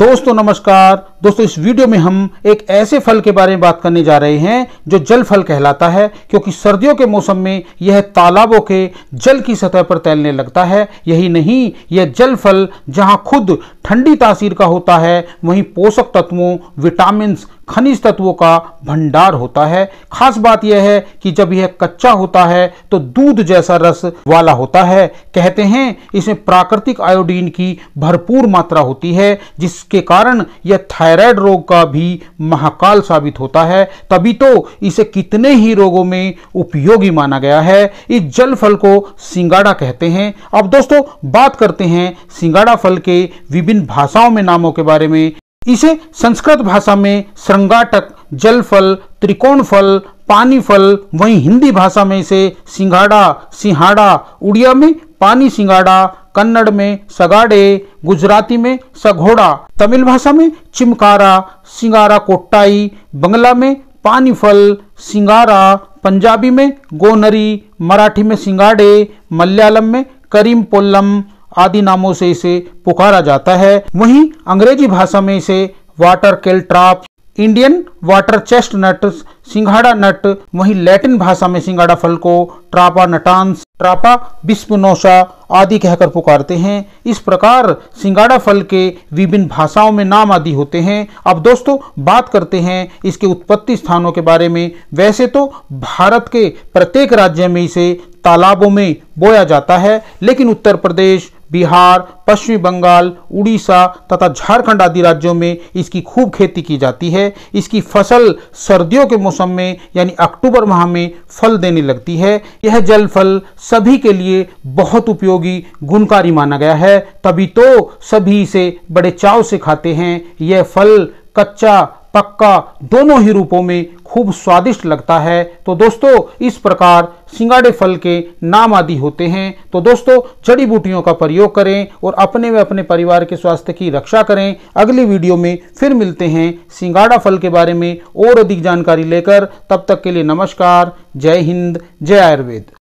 दोस्तों नमस्कार दोस्तों इस वीडियो में हम एक ऐसे फल के बारे में बात करने जा रहे हैं जो जल फल कहलाता है क्योंकि सर्दियों के मौसम में यह तालाबों के जल की सतह पर तैलने लगता है यही नहीं यह जल फल जहां खुद ठंडी तासीर का होता है वहीं पोषक तत्वों विटामिन खनिज तत्वों का भंडार होता है खास बात यह है कि जब यह कच्चा होता है तो दूध जैसा रस वाला होता है कहते हैं इसमें प्राकृतिक आयोडीन की भरपूर मात्रा होती है जिसके कारण यह थायराइड रोग का भी महाकाल साबित होता है तभी तो इसे कितने ही रोगों में उपयोगी माना गया है इस जल फल को सिंगाड़ा कहते हैं अब दोस्तों बात करते हैं सिंगाड़ा फल के विभिन्न भाषाओं में नामों के बारे में इसे संस्कृत भाषा में श्रृंगाटक फल त्रिकोण फल पानी फल वही हिंदी भाषा में इसे सिंघाड़ा सिंहाड़ा उड़िया में पानी सिंगाड़ा कन्नड़ में सगाड़े गुजराती में सघोड़ा तमिल भाषा में चिमकारा सिंगारा कोट्टाई बंगला में पानी फल सिंगारा पंजाबी में गोनरी मराठी में सिंगाड़े मलयालम में करीम पोल्लम आदि नामों से इसे पुकारा जाता है वहीं अंग्रेजी भाषा में इसे water caltrop Indian water chestnut सिंघाड़ा नट वहीं लैटिन भाषा में सिंघाड़ा फल को ट्रापा नटांस ट्रापा बिस्पनोसा आदि कहकर पुकारते हैं इस प्रकार सिंगाड़ा फल के विभिन्न भाषाओं में नाम आदि होते हैं अब दोस्तों बात करते हैं इसके उत्पत्ति स्थानों के बारे में वैसे तो भारत के प्रत्येक राज्य में इसे तालाबों में बोया जाता है लेकिन उत्तर प्रदेश बिहार पश्चिमी बंगाल उड़ीसा तथा झारखंड आदि राज्यों में इसकी खूब खेती की जाती है इसकी फसल सर्दियों के मौसम में यानी अक्टूबर माह में फल देने लगती है यह जल फल सभी के लिए बहुत उपयोगी गुणकारी माना गया है तभी तो सभी इसे बड़े चाव से खाते हैं यह फल कच्चा पक्का दोनों ही रूपों में खूब स्वादिष्ट लगता है तो दोस्तों इस प्रकार सिंगाड़े फल के नाम आदि होते हैं तो दोस्तों जड़ी बूटियों का प्रयोग करें और अपने व अपने परिवार के स्वास्थ्य की रक्षा करें अगली वीडियो में फिर मिलते हैं सिंगाड़ा फल के बारे में और अधिक जानकारी लेकर तब तक के लिए नमस्कार जय हिंद जय आयुर्वेद